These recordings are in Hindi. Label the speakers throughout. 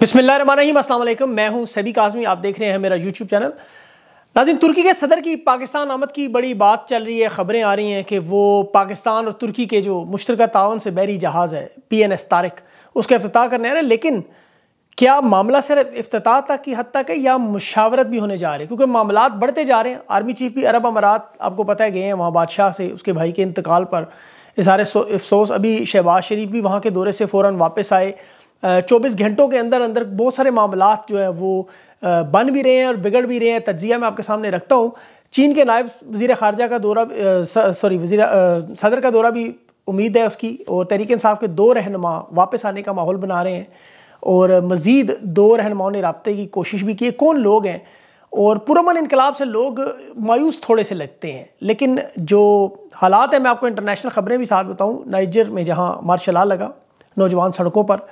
Speaker 1: बिस्मिल्लाम मैं हूं सभी काजमी आप देख रहे हैं मेरा यूट्यूब चैनल नाजिन तुर्की के सदर की पाकिस्तान आमद की बड़ी बात चल रही है ख़बरें आ रही हैं कि वो पाकिस्तान और तुर्की के जो मुश्तर तावन से बहरी जहाज़ है पी एन एस तारक उसका अफ्ताह करने आ रहे हैं लेकिन क्या मामला सिर्फ अफ्ताह तक की हद तक है या मुशावरत भी होने जा रही है क्योंकि मामला बढ़ते जा रहे हैं आर्मी चीफ भी अरब अमारात आपको पता है गए हैं वहाँ बादशाह से उसके भाई के इंतकाल पर इजहार अफसोस अभी शहबाज शरीफ भी वहाँ के दौरे से फ़ौर वापस आए चौबीस घंटों के अंदर अंदर बहुत सारे मामला जो है वो बन भी रहे हैं और बिगड़ भी रहे हैं तजिया मैं आपके सामने रखता हूँ चीन के नायब वजी खारजा का दौरा सॉरी वजी सदर का दौरा भी उम्मीद है उसकी और तहरीक इंसाफ के दो रहनमा वापस आने का माहौल बना रहे हैं और मज़ीद दो रहनुमाओं ने रबते की कोशिश भी की है कौन लोग हैं और पुरमन इनकलाब से लोग मायूस थोड़े से लगते हैं लेकिन जो हालात हैं मैं आपको इंटरनेशनल ख़बरें भी साथ बताऊँ नाइजर में जहाँ मार्शल आ लगा नौजवान सड़कों पर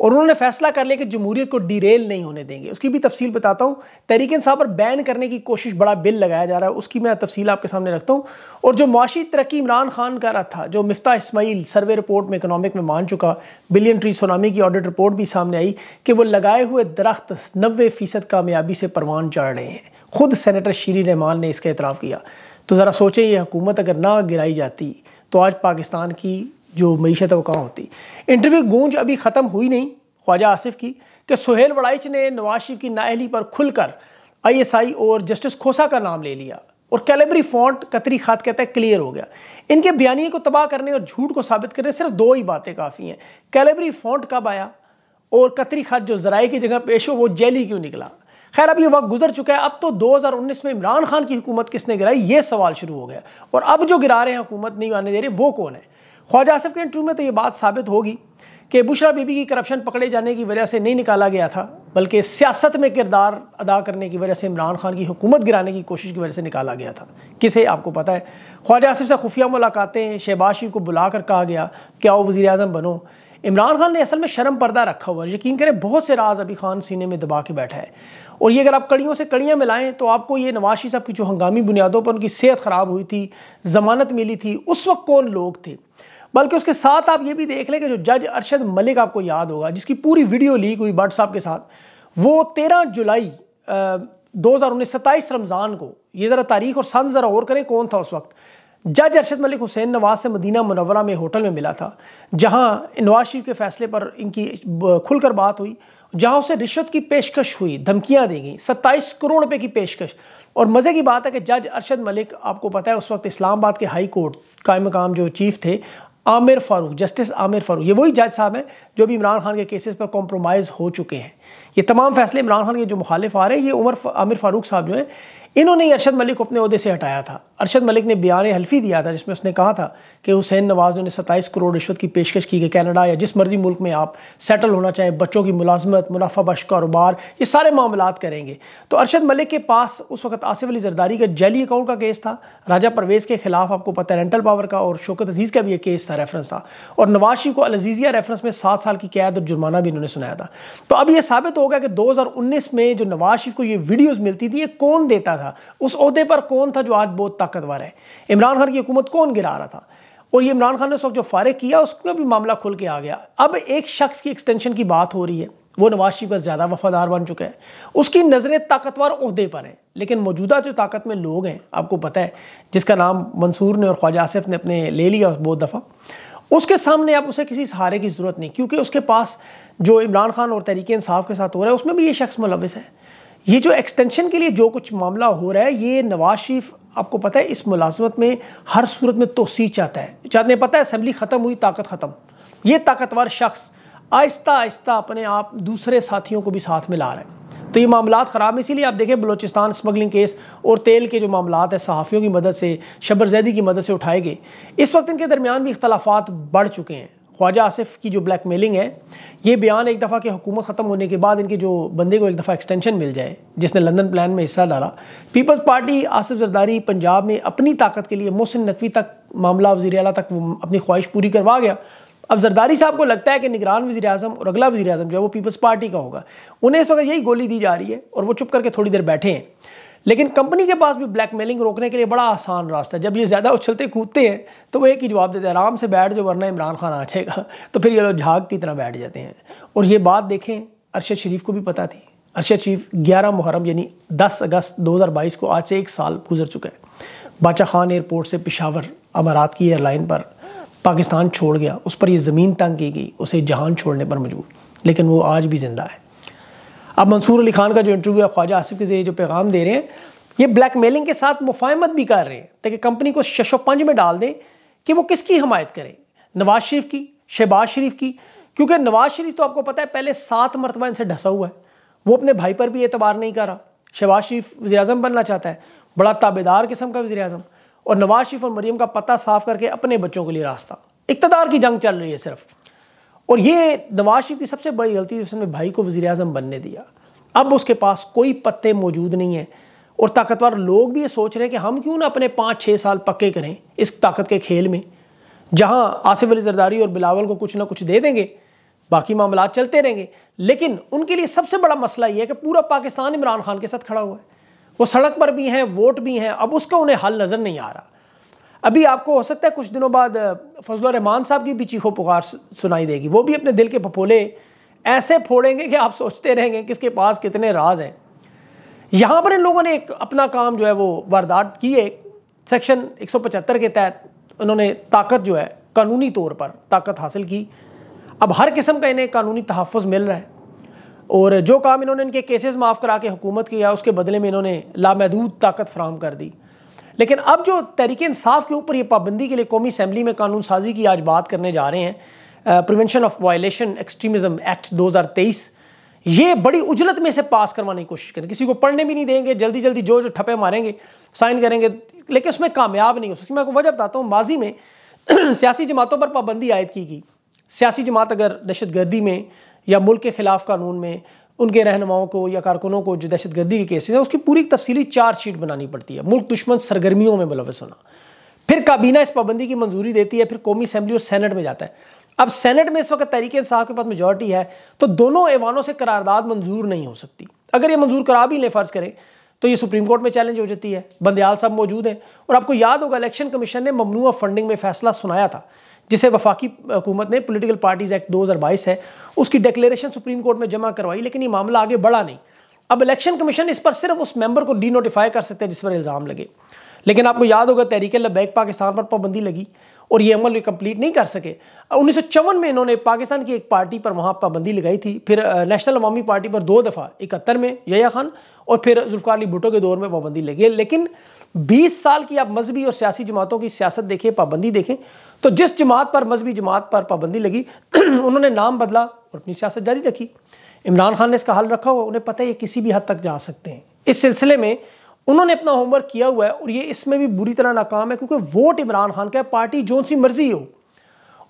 Speaker 1: और उन्होंने फैसला कर लिया कि जमहूरियत को डिरेल नहीं होने देंगे उसकी भी तफसील बताता हूँ तहरीक इंसाफ पर बैन करने की कोशिश बड़ा बिल लगाया जा रहा है उसकी मैं तफसील आपके सामने रखता हूँ और जो माशी तरक्की इमरान खान कर रहा था जो मफ्ता इसमाइल सर्वे रिपोर्ट में इकनॉमिक में मान चुका बिलियन ट्री सोनामी की ऑडिट रिपोर्ट भी सामने आई कि वो लगाए हुए दरख्त नबे फ़ीसद कामयाबी से परवान चढ़ रहे हैं खुद सैनटर शीरी रहमान ने इसका इतराफ़ किया तो ज़रा सोचें यह हुकूमत अगर ना गिराई जाती तो आज पाकिस्तान की जो मीशत है वो कहाँ होती इंटरव्यू गूंज अभी ख़त्म हुई नहीं ख्वाजा आसिफ की कि सुहेल वड़ाइच ने नवाज शरीफ की नाहली पर खुलकर आईएसआई और जस्टिस खोसा का नाम ले लिया और कैलेबरी फॉन्ट कतरी खात कहता है क्लियर हो गया इनके बयानी को तबाह करने और झूठ को साबित करने सिर्फ दो ही बातें काफ़ी हैं कैलेबरी फॉन्ट कब आया और कतरी खात जो जराए की जगह पेश हो वो जैली क्यों निकला खैर अब ये वक्त गुजर चुका है अब तो 2019 में इमरान खान की हुकूमत किसने गिराई ये सवाल शुरू हो गया और अब जो गिरा रहे हैं हुकूमत नहीं आने दे रही वो कौन है ख्वाजा आसफ के इंटरव्यू में तो ये बात साबित होगी कि बुशरा बीबी की करप्शन पकड़े जाने की वजह से नहीं निकाला गया था बल्कि सियासत में किरदार अदा करने की वजह से इमरान खान की हुकूमत गिराने की कोशिश की वजह से निकाला गया था किसे आपको पता है ख्वाजा आसफ से खुफिया मुलाकातें शहबाज शरीफ को बुलाकर कहा गया कि आओ वजी अजम बनो इमरान खान ने असल में शर्म पर्दा रखा हुआ है यकीन करें बहुत से राज अभी खान सीने में दबा के बैठा है और ये अगर आप कड़ियों से कड़ियाँ मिलाएं तो आपको ये नवाशी साहब की जो हंगामी बुनियादों पर उनकी सेहत ख़राब हुई थी ज़मानत मिली थी उस वक्त कौन लोग थे बल्कि उसके साथ आप ये भी देख लें कि जो जज अरशद मलिक आपको याद होगा जिसकी पूरी वीडियो लीक हुई बट साहब के साथ वो तेरह जुलाई दो हज़ार उन्नीस सत्ताईस रमज़ान को ये ज़रा तारीख और सन ज़रा और करें कौन था उस वक्त जज अरशद मलिक हुसैन नवाज से मदीना मनवरा में होटल में मिला था जहाँ नवाज शरीफ के फैसले पर इनकी खुलकर बात हुई जहां उसे रिश्वत की पेशकश हुई धमकियाँ दी गई सत्ताईस करोड़ रुपए की पेशकश और मज़े की बात है कि जज अरशद मलिक आपको पता है उस वक्त इस्लामाबाद के हाई कोर्ट कायम मकाम जो चीफ थे आमिर फारूक जस्टिस आमिर फारूक ये वही जज साहब हैं जो भी इमरान खान के केसेस पर कॉम्प्रोमाइज़ हो चुके हैं ये तमाम फैसले इमरान खान के जो मुखालिफ आ रहे हैं ये उमर आमिर फारूक साहब जो हैं इन्होंने अरशद मलिक को अपने अहदे से हटाया था अरशद मलिक ने बयान हल्फी दिया था जिसमें उसने कहा था कि हुसैन नवाज ने उन्हें सत्ताईस करोड़ रिश्वत की पेशकश की कि कनाडा या जिस मर्जी मुल्क में आप सेटल होना चाहें बच्चों की मुलाजमत मुनाफा बश कारोबार ये सारे मामला करेंगे तो अरशद मलिक के पास उस वक्त आसिफ अली जरदारी का जैली अकाउंट का केस था राजा परवेज़ के खिलाफ आपको पता है रेंटल पावर का और शोकत अजीज़ का भी एक केस था रेफरेंस था और नवाज शरीफ को अलजीज़िया रेफरेंस में सात साल की कैद और जुर्माना भी इन्होंने सुनाया था तो अब यह साबित होगा कि दो हज़ार उन्नीस में जो नवाज शरीफ को ये वीडियोज़ मिलती थी ये कौन देता था उस अहदे पर कौन था जो आज बहुत तक ताकतवर है इमरान खान की हुकूमत कौन गिरा रहा था और ये इमरान खान ने उस वक्त जो फारग किया उसका भी मामला खुल के आ गया अब एक शख्स की एक्सटेंशन की बात हो रही है वो नवाज शरीफ का ज़्यादा वफादार बन चुका है उसकी नज़रें ताकतवर अहदे पर हैं लेकिन मौजूदा जो ताकत में लोग हैं आपको पता है जिसका नाम मंसूर ने और ख्वाजा आसिफ ने अपने ले लिया बहुत दफ़ा उसके सामने अब उसे किसी सहारे की ज़रूरत नहीं क्योंकि उसके पास जो इमरान खान और तहरीक इंसाफ के साथ हो रहा है उसमें भी ये शख्स मुलविस है ये जो एक्सटेंशन के लिए जो कुछ मामला हो रहा है ये नवाज शरीफ आपको पता है इस मुलाजमत में हर सूरत में तोसी चाहता है चाहते पता है असम्बली ख़त्म हुई ताकत ख़त्म ये ताकतवर शख्स आहिस्ता आहिस्ता अपने आप दूसरे साथियों को भी साथ में ला रहा है तो ये मामला ख़राब इसीलिए आप देखें बलोचिस्तान स्मगलिंग केस और तेल के जो मामला है सहाफ़ियों की मदद से शबर जैदी की मदद से उठाए गए इस वक्त इनके दरमियान भी इख्तलाफात बढ़ चुके हैं ख्वाजा आसिफ की जो ब्लैक मेलिंग है ये बयान एक दफ़ा कि हुकूमत ख़त्म होने के बाद इनके जो बंदे को एक दफ़ा एक्सटेंशन मिल जाए जिसने लंदन प्लान में हिस्सा डाला पीपल्स पार्टी आसिफ जरदारी पंजाब में अपनी ताकत के लिए मोहसिन नकवी तक मामला वजी अला तक अपनी ख्वाहिश पूरी करवा गया अब जरदारी साहब को लगता है कि निगरान वजी अजम और अगला वजी अजम जो है वो पीपल्स पार्टी का होगा उन्हें इस वक्त यही गोली दी जा रही है और वो चुप करके थोड़ी देर बैठे हैं लेकिन कंपनी के पास भी ब्लैकमेलिंग रोकने के लिए बड़ा आसान रास्ता है जब ये ज़्यादा उछलते कूदते हैं तो वो एक ही जवाब देते हैं आराम से बैठ जो वरना इमरान खान आ जाएगा तो फिर ये लोग झाग की तरह बैठ जाते हैं और ये बात देखें अरशद शरीफ को भी पता थी अरशद शरीफ ग्यारह मुहरम यानी दस अगस्त दो हज़ार बाईस को आज से एक साल गुजर चुका है बादशाह खान एयरपोर्ट से पिशावर अमारात की एयरलाइन पर पाकिस्तान छोड़ गया उस पर यह ज़मीन तंग की गई उसे जहान छोड़ने पर मजबूर लेकिन वो आज भी ज़िंदा है अब मंसूर अली खान का जो इंटरव्यू है ख्वाजा आसिफ के जरिए जो पैगाम दे रहे हैं ये ब्लैक मेलिंग के साथ मुफाहमत भी कर रहे हैं ताकि कंपनी को शशो पंज में डाल दें कि वो किसकी हमायत करें नवाज शरीफ की शहबाज शरीफ की क्योंकि नवाज शरीफ तो आपको पता है पहले सात मरतबा इनसे ढसा हुआ है वो अपने भाई पर भी एतबार नहीं कर रहा शहबाज शरीफ वजी अजम बनना चाहता है बड़ा ताबेदार किस्म का वजी अजम और नवाज शरीफ और मरीम का पता साफ करके अपने बच्चों के लिए रास्ता इकतदार की जंग चल रही है सिर्फ और ये नवाज शरीफ की सबसे बड़ी गलती थी उसने भाई को वज़ी अजम बनने दिया अब उसके पास कोई पत्ते मौजूद नहीं हैं और ताकतवर लोग भी ये सोच रहे हैं कि हम क्यों ना अपने पाँच छः साल पक्के करें इस ताकत के खेल में जहाँ आसिफ अली जरदारी और बिलावल को कुछ ना कुछ दे देंगे बाकी मामला चलते रहेंगे लेकिन उनके लिए सबसे बड़ा मसला यह है कि पूरा पाकिस्तान इमरान खान के साथ खड़ा हुआ है वो सड़क पर भी हैं वोट भी हैं अब उसका उन्हें हल नज़र नहीं आ रहा अभी आपको हो सकता है कुछ दिनों बाद फजल रहमान साहब की भी चीखो पुकार सुनाई देगी वो भी अपने दिल के पपोले ऐसे फोड़ेंगे कि आप सोचते रहेंगे किसके पास कितने राज हैं यहाँ पर इन लोगों ने एक अपना काम जो है वो वारदात की है सेक्शन 175 के तहत उन्होंने ताकत जो है कानूनी तौर पर ताकत हासिल की अब हर किस्म का इन्हें कानूनी तहफ़ मिल रहा है और जो काम इन्होंने इनके केसेस माफ़ करा के हुकूमत किया उसके बदले में इन्होंने लामहदूद ताकत फ्राहम कर दी लेकिन अब जो तहरीक इंसाफ के ऊपर ये पाबंदी के लिए कौमी असम्बली में कानून साजी की आज बात करने जा रहे हैं prevention of violation extremism act 2023 ये बड़ी उजलत में से पास करवाने की कोशिश करें किसी को पढ़ने भी नहीं देंगे जल्दी जल्दी जो जो ठप्पे मारेंगे साइन करेंगे लेकिन उसमें कामयाब नहीं हो सकती मैं आपको वजह बताता हूँ माजी में सियासी जमातों पर पाबंदी आयद की गई सियासी जमात अगर दहशत गर्दी में या मुल्क के ख़िलाफ़ कानून में उनके रहनुमाओं को या कारकुनों को जो दहशत गर्दी के केसेस हैं उसकी पूरी तफसीली चार्ज शीट बनानी पड़ती है मुल्क दुश्मन सरगर्मियों में मुलवस होना फिर काबीना इस पाबंदी की मंजूरी देती है फिर कौमी असम्बली और सैनट में जाता है अब सैनट में इस वक्त तहरीक इंसाफ के पास मेजोरिटी है तो दोनों ऐवानों से करारदाद मंजूर नहीं हो सकती अगर ये मंजूर करा भी लें फ़र्ज़ करें तो ये सुप्रीम कोर्ट में चैलेंज हो जाती है बंदयाल साहब मौजूद हैं और आपको याद होगा इलेक्शन कमीशन ने ममनू फंडिंग में फैसला सुनाया था जिसे वफाकी हुकूमत ने पोलिटिकल पार्टीज़ एक्ट बाईस है उसकी डिक्लेरेशन सुप्रीम कोर्ट में जमा करवाई लेकिन ये मामला आगे बढ़ा नहीं अब इलेक्शन कमीशन इस पर सिर्फ उस मेंबर को डी नोटिफाई कर सकते हैं जिस पर इल्ज़ाम लगे लेकिन आपको याद होगा तहरीक लबैक पाकिस्तान पर पाबंदी लगी और ये अमल भी कंप्लीट नहीं कर सके उन्नीस में इन्होंने पाकिस्तान की एक पार्टी पर वहाँ पाबंदी लगाई थी फिर नेशनल अवामी पार्टी पर दो दफ़ा इकहत्तर में यया खान और फिर जुल्फ़ार अली भुट्टो के दौर में पाबंदी लगी लेकिन बीस साल की आप मजहबी और सियासी जमातों की सियासत देखें पाबंदी देखें तो जिस जमात पर मजहबी जमात पर पाबंदी लगी उन्होंने नाम बदला और अपनी सियासत जारी रखी इमरान खान ने इसका हाल रखा हुआ उन्हें पता है ये किसी भी हद तक जा सकते हैं इस सिलसिले में उन्होंने अपना होमवर्क किया हुआ है और ये इसमें भी बुरी तरह नाकाम है क्योंकि वोट इमरान खान का है पार्टी जोन सी मर्जी हो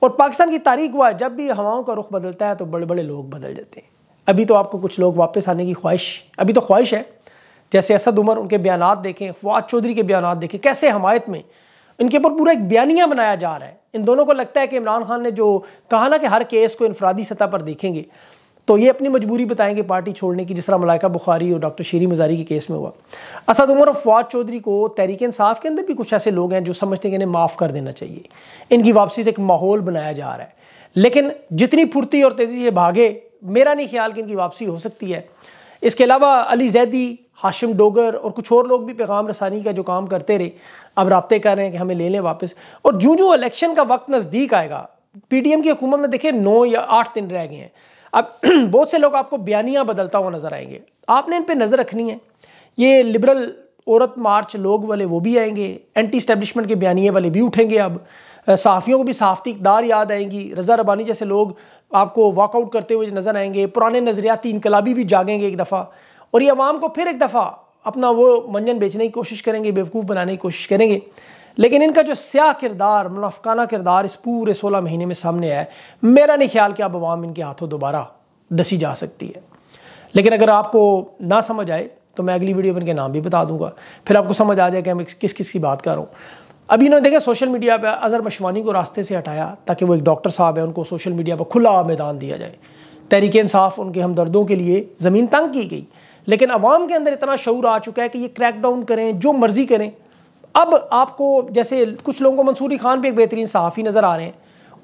Speaker 1: और पाकिस्तान की तारीख हुआ है जब भी हवाओं का रुख बदलता है तो बड़े बड़े लोग बदल जाते हैं अभी तो आपको कुछ लोग वापस आने की ख्वाहिश अभी तो ख्वाहिश है जैसे असद उमर उनके बयान देखें फवाद चौधरी के बयान देखें कैसे हमायत में इनके ऊपर पूरा एक बयानिया बनाया जा रहा है इन दोनों को लगता है कि इमरान खान ने जो कहा ना कि हर केस को इनफरादी सतह पर देखेंगे तो ये अपनी मजबूरी बताएंगे पार्टी छोड़ने की जिस तरह मलाइका बुखारी और डॉक्टर शीरी मजारी के केस में हुआ असद उमर और फवाद चौधरी को तहरीक इंसाफ के अंदर भी कुछ ऐसे लोग हैं जो समझते हैं कि इन्हें माफ़ कर देना चाहिए इनकी वापसी से एक माहौल बनाया जा रहा है लेकिन जितनी फुर्ती और तेज़ी से भागे मेरा नहीं ख्याल कि इनकी वापसी हो सकती है इसके अलावा अली जैदी हाशिम डोगर और कुछ और लोग भी पैगाम रसानी का जो काम करते रहे अब रबते कर रहे हैं कि हमें ले लें वापस और जूँ जूँ इलेक्शन का वक्त नज़दीक आएगा पी डी एम की हुकूमत में देखिए नौ या आठ दिन रह गए हैं अब बहुत से लोग आपको बयानियाँ बदलता हुआ नज़र आएंगे आपने इन पर नज़र रखनी है ये लिबरल औरत मार्च लोग वाले वो भी आएंगे एंटी इस्टेब्लिशमेंट के बयानिए वाले भी उठेंगे अब सहाफ़ियों को भी सहाफ़ती इकदार याद आएंगी रज़ा रबानी जैसे लोग आपको वॉकआउट करते हुए नज़र आएंगे पुराने नज़रियाती इनकलाबी भी जागेंगे एक दफ़ा और ये आवाम को फिर एक दफ़ा अपना वो मंजन बेचने की कोशिश करेंगे बेवकूफ़ बनाने की कोशिश करेंगे लेकिन इनका जो स्याह किरदार मुनाफकाना मतलब किरदार इस पूरे सोलह महीने में सामने आया मेरा नहीं ख्याल कि अब आवाम इनके हाथों दोबारा डसी जा सकती है लेकिन अगर आपको ना समझ आए तो मैं अगली वीडियो में इनके नाम भी बता दूंगा फिर आपको समझ आ जाएगा कि मैं किस किस की बात कर रहा हूँ अभी इन्होंने देखा सोशल मीडिया पर अजहर मशवानी को रास्ते से हटाया ताकि वो एक डॉक्टर साहब हैं उनको सोशल मीडिया पर खुला मैदान दिया जाए तहरीक इंसाफ उनके हमदर्दों के लिए ज़मीन तंग की गई लेकिन अवाम के अंदर इतना शूर आ चुका है कि ये क्रैक डाउन करें जो मर्ज़ी करें अब आपको जैसे कुछ लोगों को मंसूरी खान भी एक बेहतरीन सहाफ़ी नज़र आ रहे हैं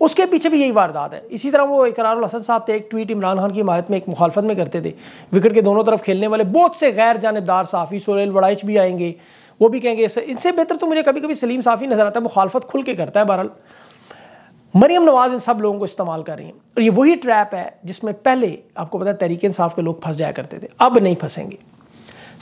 Speaker 1: उसके पीछे भी यही वारदात है इसी तरह वो इकरार हसन साहब थे एक ट्वीट इमरान खान की हिमायत में एक मुखालफत में करते थे विकेट के दोनों तरफ खेलने वाले बहुत से गैर जानबदार साफ़ी सोरेल वड़ाइच भी आएंगे वो भी कहेंगे इससे बेहतर तो मुझे कभी कभी सलीम साफ़ी नज़र आता है मुखालफत खुल के करता है बहरहाल मरीम नवाज इन सब लोगों को इस्तेमाल कर रही हैं और ये वही ट्रैप है जिसमें पहले आपको पता है तरीक़े इंसाफ के लोग फंस जाया करते थे अब नहीं फंसेंगे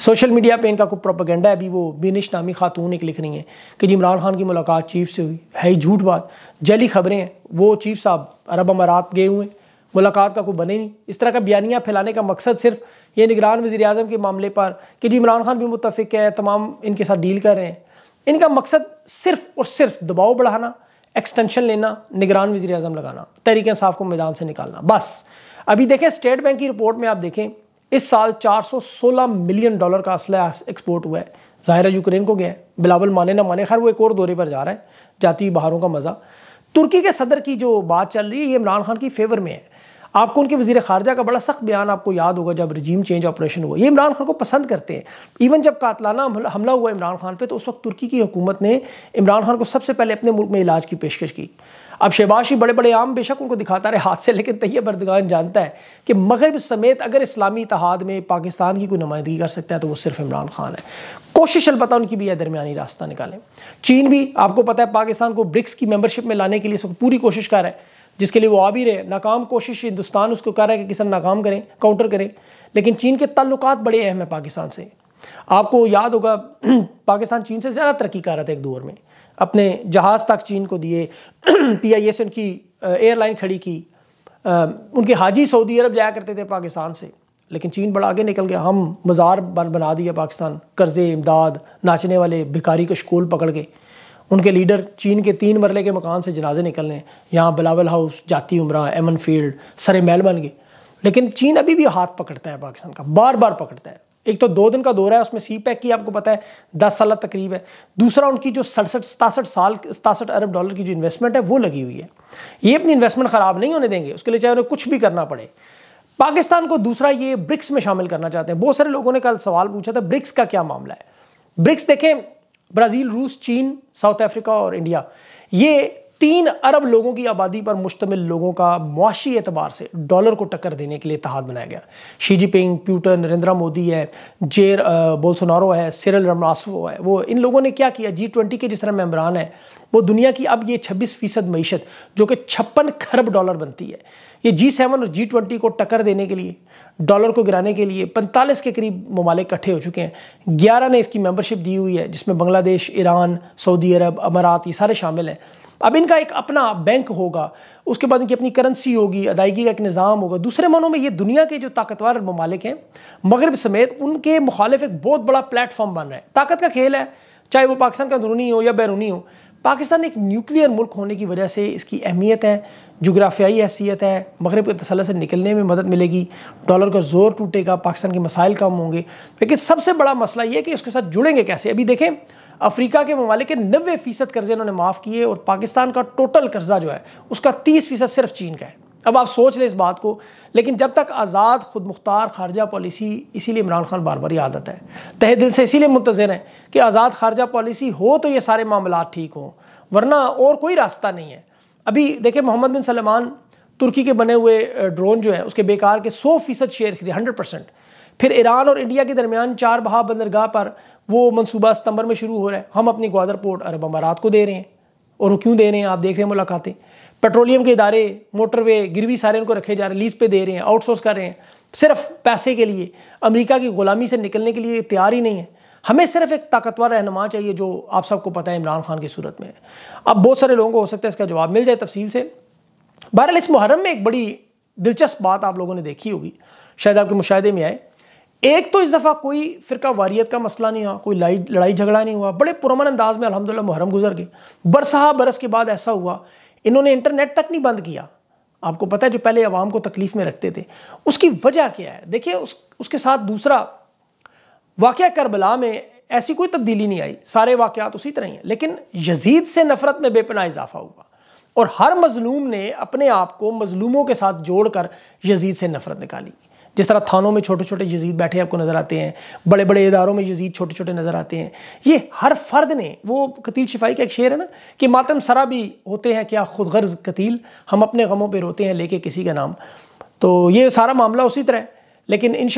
Speaker 1: सोशल मीडिया पे इनका कोई प्रोपागेंडा है अभी वो बिनिश नामी खातून एक लिख रही हैं कि जी इमरान खान की मुलाकात चीफ से हुई है ही झूठ बात जली खबरें हैं वो चीफ साहब अरब अमारात गए हुए हैं मुलाकात का कोई बने नहीं इस तरह का बयानियाँ फैलाने का मकसद सिर्फ ये निगरान वजी अजम के मामले पर कि जी इमरान खान भी मुतफ़ है तमाम इनके साथ डील कर रहे हैं इनका मकसद सिर्फ और सिर्फ दबाव बढ़ाना एक्सटेंशन लेना निगरान वजी अजम लगाना तहरीक इंसाफ को मैदान से निकालना बस अभी देखें स्टेट बैंक की रिपोर्ट में आप देखें इस साल 416 मिलियन डॉलर का असला एक्सपोर्ट हुआ है ज़ाहिर यूक्रेन को गया है बिलावल माने ना माने खैर वो एक और दौरे पर जा रहा है जाती बहारों का मज़ा तुर्की के सदर की जो बात चल रही है ये इमरान खान की फेवर में है आपको उनके वजीर खारजा का बड़ा सख्त बयान आपको याद होगा जब रजीम चेंज ऑपरेशन हुआ ये इमरान खान को पसंद करते हैं इवन जब कातलाना हमला हुआ इमरान खान पर तो उस वक्त तुर्की की हुकूमत ने इमरान खान को सबसे पहले अपने मुल्क में इलाज की पेशकश की अब शहबाज ही बड़े बड़े आम बेशक उनको दिखाता रहे हाथ से लेकिन तैयब बर्दगान जानता है कि मगरब समेत अगर इस्लामी इतिहाद में पाकिस्तान की कोई नुमाइंदगी कर सकता है तो वो सिर्फ इमरान खान है कोशिश अलबत्ता उनकी भी यह दरमियानी रास्ता निकालें चीन भी आपको पता है पाकिस्तान को ब्रिक्स की मेम्बरशिप में लाने के लिए पूरी कोशिश कर रहा है जिसके लिए वो आ भी रहे नाकाम कोशिश हिंदुस्तान उसको कर रहा है कि किसान नाकाम करें काउंटर करें लेकिन चीन के तल्लुक बड़े अहम हैं पाकिस्तान से आपको याद होगा पाकिस्तान चीन से ज़्यादा तरक्की कर रहा था एक दौर में अपने जहाज़ तक चीन को दिए पी आई एस उनकी एयरलाइन खड़ी की उनके हाजी सऊदी अरब जाया करते थे पाकिस्तान से लेकिन चीन बड़ा आगे निकल गया हम मज़ार बन बना दिया पाकिस्तान कर्ज़े इमदाद नाचने वाले भिकारी का शकोल पकड़ के उनके लीडर चीन के तीन मरले के मकान से जनाजे निकल रहे हैं यहाँ बिलावल हाउस जाती उमरा एमन फील्ड सरे महल बन गए लेकिन चीन अभी भी हाथ पकड़ता है पाकिस्तान का बार बार पकड़ता है एक तो दो दिन का दौरा है उसमें सी पैक e की आपको पता है दस साल तकरीब है दूसरा उनकी जो सड़सठ सतासठ साल सतासठ अरब डॉलर की जो इन्वेस्टमेंट है वो लगी हुई है ये अपनी इन्वेस्टमेंट ख़राब नहीं होने देंगे उसके लिए चाहे उन्हें कुछ भी करना पड़े पाकिस्तान को दूसरा ये ब्रिक्स में शामिल करना चाहते हैं बहुत सारे लोगों ने कल सवाल पूछा था ब्रिक्स का क्या मामला है ब्रिक्स देखें ब्राज़ील रूस चीन साउथ अफ्रीका और इंडिया ये तीन अरब लोगों की आबादी पर मुश्तमिल लोगों का मुआशी एतबार से डॉलर को टक्कर देने के लिए तहत बनाया गया Xi Jinping Putin Narendra Modi है जेर बोल्सोनारो है सिरल रमनासवो है वो इन लोगों ने क्या किया जी ट्वेंटी के जिस तरह मेम्बरान है वो दुनिया की अब ये छब्बीस फीसद मीशत जो कि छप्पन खरब डॉलर बनती है ये जी सेवन और जी ट्वेंटी को टक्कर देने के लिए डॉलर को गिराने के लिए पैंतालीस के करीब ममालिक इकट्ठे हो चुके हैं ग्यारह ने इसकी मेंबरशिप दी हुई है जिसमें बांग्लादेश ईरान सऊदी अरब अमारात ये सारे शामिल हैं अब इनका एक अपना बैंक होगा उसके बाद इनकी अपनी करेंसी होगी अदायगी का एक निज़ाम होगा दूसरे मानों में ये दुनिया के जो ताकतवर ममालिक हैं मगरब समेत उनके मुखालिफ एक बहुत बड़ा प्लेटफॉर्म बन रहा है ताकत का खेल है चाहे वो पाकिस्तान का अंदरूनी हो या बैरूनी हो पाकिस्तान एक न्यूक्लियर मुल्क होने की वजह से इसकी अहमियत है जोग्राफियाई हैसियत है मगरब के तसल से निकलने में मदद मिलेगी डॉलर का जोर टूटेगा पाकिस्तान के मसाइल कम होंगे लेकिन सबसे बड़ा मसला यह कि उसके साथ जुड़ेंगे कैसे अभी देखें अफ्रीका के ममालिक नबे फीसद कर्जे इन्होंने माफ़ किए और पाकिस्तान का टोटल कर्जा जो है उसका तीस फीसद सिर्फ चीन का है अब आप सोच लें इस बात को लेकिन जब तक आज़ाद खुद मुख्तार खारजा पॉलिसी इसीलिए इमरान खान बार बार आदत है तह दिल से इसीलिए मुंतजर हैं कि आज़ाद खारजा पॉलिसी हो तो ये सारे मामला ठीक हों वरना और कोई रास्ता नहीं है अभी देखिए मोहम्मद बिन सलमान तुर्की के बने हुए ड्रोन जो है उसके बेकार के सौ फीसद शेयर खरीदे हंड्रेड परसेंट फिर ईरान और इंडिया के दरमियान चार बहा बंदरगाह पर वो मनसूबा सितंबर में शुरू हो रहा है हम अपनी ग्वादर पोर्ट अरब अमारात को दे रहे हैं और वो क्यों दे रहे हैं आप देख रहे हैं मुलाकातें पेट्रोलियम के इदारे मोटरवे गिरवी सारे उनको रखे जा रहे हैं लीज पे दे रहे हैं आउटसोर्स कर रहे हैं सिर्फ पैसे के लिए अमेरिका की गुलामी से निकलने के लिए तैयार ही नहीं है हमें सिर्फ एक ताकतवर रहनुमा चाहिए जो आप सबको पता है इमरान खान की सूरत में अब बहुत सारे लोगों को हो सकता है इसका जवाब मिल जाए तफसील से बहरहाल इस मुहर्रम में एक बड़ी दिलचस्प बात आप लोगों ने देखी होगी शायद आपके मुशाहे में आए एक तो इस दफ़ा कोई फिरका वारियत का मसला नहीं हुआ कोई लड़ाई लड़ाई झगड़ा नहीं हुआ बड़े पुरमन अंदाज में अलहमदिल्ला मुहरम गुजर गए बरसा बरस के बाद ऐसा हुआ इन्होंने इंटरनेट तक नहीं बंद किया आपको पता है जो पहले आवाम को तकलीफ में रखते थे उसकी वजह क्या है देखिए उस उसके साथ दूसरा वाक़ करबला में ऐसी कोई तब्दीली नहीं आई सारे वाक़ात उसी तरह ही हैं लेकिन यजीद से नफरत में बेपना इजाफा हुआ और हर मजलूम ने अपने आप को मजलूमों के साथ जोड़कर यजीद से नफरत निकाली जिस तरह थानों में छोटे छोटे यजीद बैठे आपको नज़र आते हैं बड़े बड़े इदारों में यजीद छोटे छोटे नज़र आते हैं ये हर फर्द ने वो कतील शिफाई का एक शेर है ना कि मातम सरा भी होते हैं क्या खुद गर्ज कतील हम अपने गमों पर रोते हैं लेके किसी का नाम तो ये सारा मामला उसी तरह लेकिन इन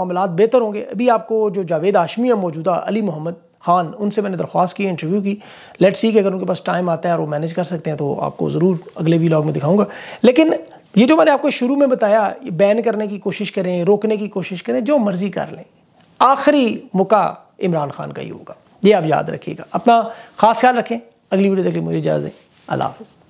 Speaker 1: मामला बेहतर होंगे अभी आपको जो जावेद आशमी है मौजूदा अली मोहम्मद खान उनसे मैंने दरख्वास्त की इंटरव्यू की लेट्स सी कि अगर उनके पास टाइम आता है और वो मैनेज कर सकते हैं तो आपको ज़रूर अगले वीलॉग में दिखाऊंगा लेकिन ये जो मैंने आपको शुरू में बताया बैन करने की कोशिश करें रोकने की कोशिश करें जो मर्ज़ी कर लें आखिरी मुका इमरान खान का ही होगा ये आप याद रखिएगा अपना खास ख्याल रखें अगली वीडियो तक मुझे इजाज़ें अल्लाह हाफिज़